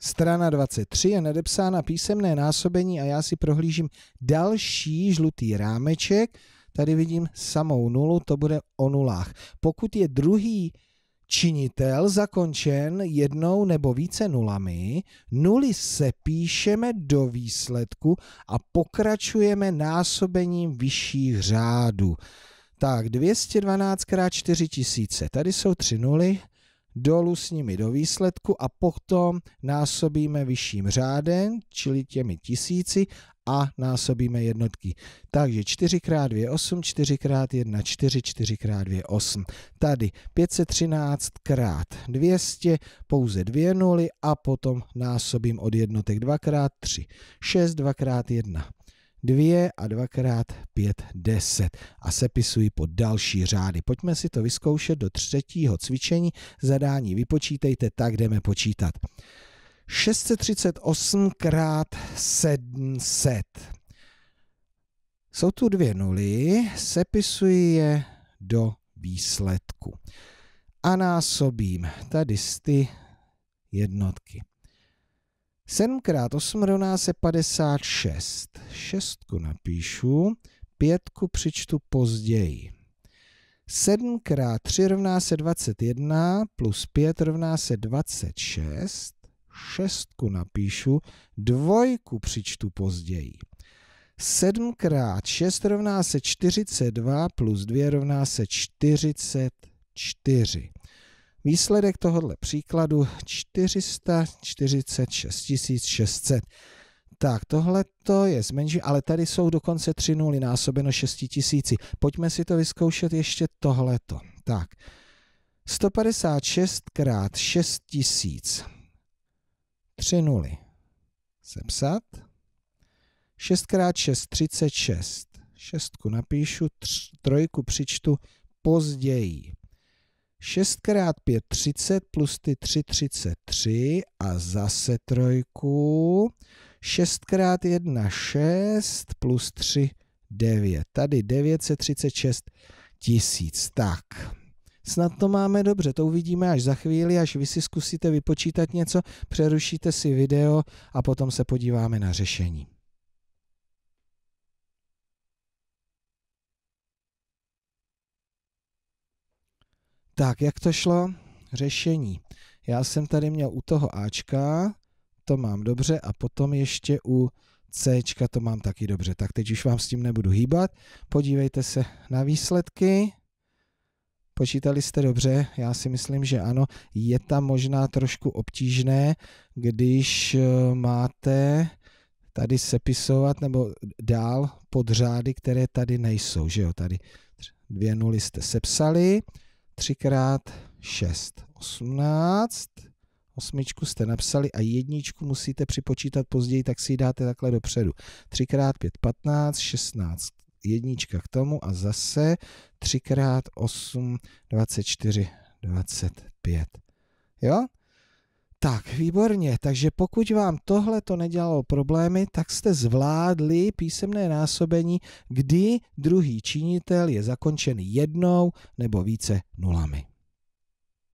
Strana 23 je nadepsána písemné násobení a já si prohlížím další žlutý rámeček. Tady vidím samou nulu, to bude o nulách. Pokud je druhý činitel zakončen jednou nebo více nulami, nuly se píšeme do výsledku a pokračujeme násobením vyšších řádů. Tak, 212 x 4000, tady jsou tři nuly, dolů s nimi do výsledku a potom násobíme vyšším řádem, čili těmi tisíci a násobíme jednotky. Takže 4 x 2 je 8, 4 x 1 4, 4 x 2 je 8. Tady 513 x 200, pouze dvě nuly a potom násobím od jednotek 2 x 3. 6, 2 x 1, 2 a 2 x 5, 10 a sepisuji po další řády. Pojďme si to vyzkoušet do třetího cvičení. Zadání vypočítejte, tak jdeme počítat. 638 x 700. Jsou tu dvě nuly, sepisuji je do výsledku. A násobím tady z ty jednotky. 7 krát 8 rovná se 56. Šestku napíšu, pětku přičtu později. 7 krát 3 rovná se 21, plus 5 rovná se 26. Šestku napíšu, dvojku přičtu později. 7 krát 6 rovná se 42, plus 2 rovná se 44. Výsledek tohohle příkladu 446 600. Tak, tohle to je zmenší, ale tady jsou dokonce 3 nuly násobeno 6 6000. Pojďme si to vyzkoušet ještě tohleto. Tak, 156 krát 6 tisíc. 3 nuly. Sepsat. 6 krát 6, 36. Šestku napíšu, tř, trojku přičtu později. 6x5 30 plus ty 3 33 a zase trojku. 6x1 6 plus 3 9. Tady 936 tisíc. Tak, snad to máme dobře, to uvidíme až za chvíli, až vy si zkusíte vypočítat něco, přerušíte si video a potom se podíváme na řešení. Tak, jak to šlo? Řešení. Já jsem tady měl u toho Ačka, to mám dobře, a potom ještě u Cčka to mám taky dobře. Tak teď už vám s tím nebudu hýbat. Podívejte se na výsledky. Počítali jste dobře? Já si myslím, že ano. Je tam možná trošku obtížné, když eh, máte tady sepisovat nebo dál podřády, které tady nejsou, že jo? Tady dvě nuly jste sepsali, třikrát šest, osmnáct. Osmičku jste napsali a jedničku musíte připočítat později, tak si ji dáte takhle dopředu. Třikrát pět, patnáct, šestnáct jednička k tomu a zase 3 x 8, 24, 25. Jo? Tak, výborně. Takže pokud vám tohle to nedělalo problémy, tak jste zvládli písemné násobení, kdy druhý činitel je zakončen jednou nebo více nulami.